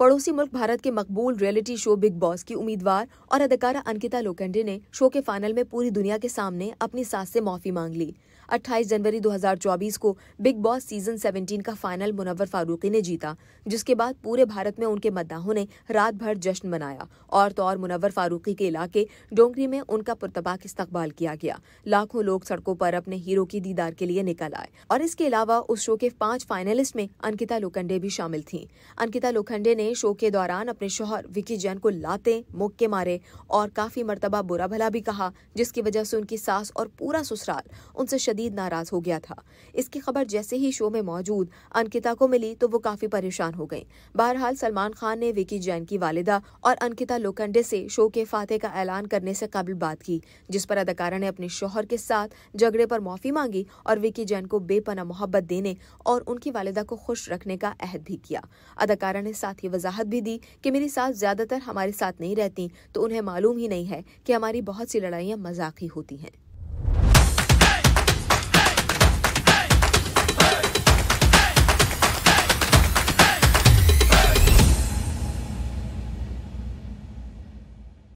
पड़ोसी मुल्क भारत के मकबूल रियलिटी शो बिग बॉस की उम्मीदवार और अदाकारा अंकिता लोकंडे ने शो के फाइनल में पूरी दुनिया के सामने अपनी सास से माफी मांग ली 28 जनवरी 2024 को बिग बॉस सीजन 17 का फाइनल मुनवर फारूकी ने जीता जिसके बाद पूरे भारत में उनके मद्दाहों ने रात भर जश्न मनाया और तो और मुनवर फारूकी के इलाके डोंगरी में उनका पुरतबाक इस्तकबाल किया गया लाखों लोग सड़कों पर अपने हीरो की दीदार के लिए निकल आए और इसके अलावा उस शो के पांच फाइनलिस्ट में अंकिता लोखंडे भी शामिल थी अंकिता लोखंडे ने ने शो के दौरान अपने शोहर विकी जैन को लाते मुक्के मारे और काफी मरतबा बुरा भला भी कहा जिसकी वजह से उनकी सास और पूरा ससुराल उनसे शदीद नाराज हो गया था इसकी खबर जैसे ही शो में मौजूद अंकिता को मिली तो वो काफी परेशान हो गई बहरहाल सलमान खान ने विकी जैन की वालिदा और अंकिता लोकंडे से शो के फाते का ऐलान करने से कबल बात की जिस पर अदाकारा ने अपने शोहर के साथ झगड़े पर माफी मांगी और विकी जैन को बेपना मोहब्बत देने और उनकी वालिदा को खुश रखने का अहद भी किया अदाकारा ने साथ ही वजाहत भी दी कि मेरी सास ज़्यादातर हमारे साथ नहीं रहती तो उन्हें मालूम ही नहीं है कि हमारी बहुत सी लड़ाइयाँ मजाक ही होती हैं